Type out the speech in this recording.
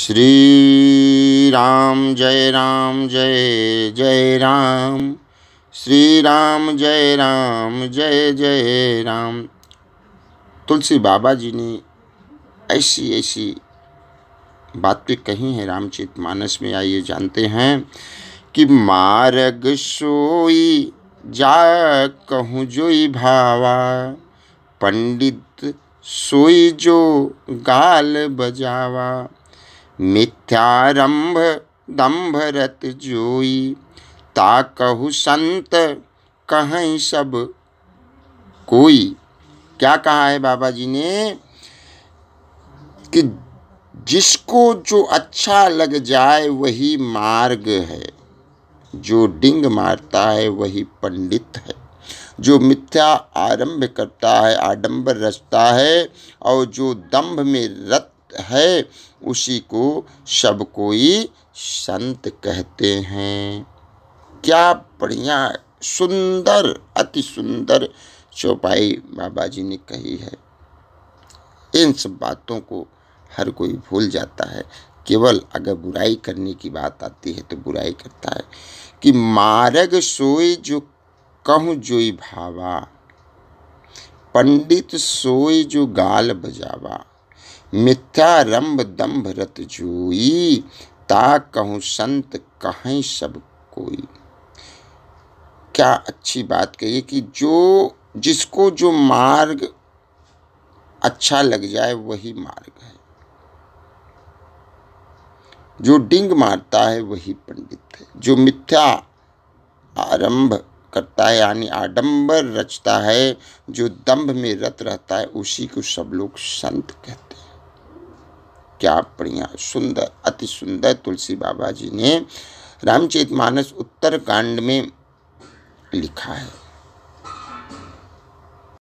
श्री राम जय राम जय जय राम श्री राम जय राम जय जय राम तुलसी बाबा जी ने ऐसी ऐसी बातें कही हैं रामचित मानस में आइए जानते हैं कि मार्ग सोई जा कहूँ जोई भावा पंडित सोई जो गाल बजावा मिथ्यारंभ दम्भरत जोई ताकहु संत कहें सब कोई क्या कहा है बाबा जी ने कि जिसको जो अच्छा लग जाए वही मार्ग है जो डिंग मारता है वही पंडित है जो मिथ्या आरंभ करता है आडंबर रचता है और जो दंभ में रत है उसी को सब कोई संत कहते हैं क्या बढ़िया सुंदर अति सुंदर चौपाई बाबा जी ने कही है इन सब बातों को हर कोई भूल जाता है केवल अगर बुराई करने की बात आती है तो बुराई करता है कि मारग सोई जो कहूँ जोई भावा पंडित सोई जो गाल बजावा रंभ दम्भ रत जूई ता कहूँ संत कहें सब कोई क्या अच्छी बात कही कि जो जिसको जो मार्ग अच्छा लग जाए वही मार्ग है जो डिंग मारता है वही पंडित है जो मिथ्या आरंभ करता है यानी आडंबर रचता है जो दंभ में रत रहता है उसी को सब लोग संत कहते हैं क्या बढ़िया सुंदर अति सुंदर तुलसी बाबा जी ने रामचरित मानस उत्तरकांड में लिखा है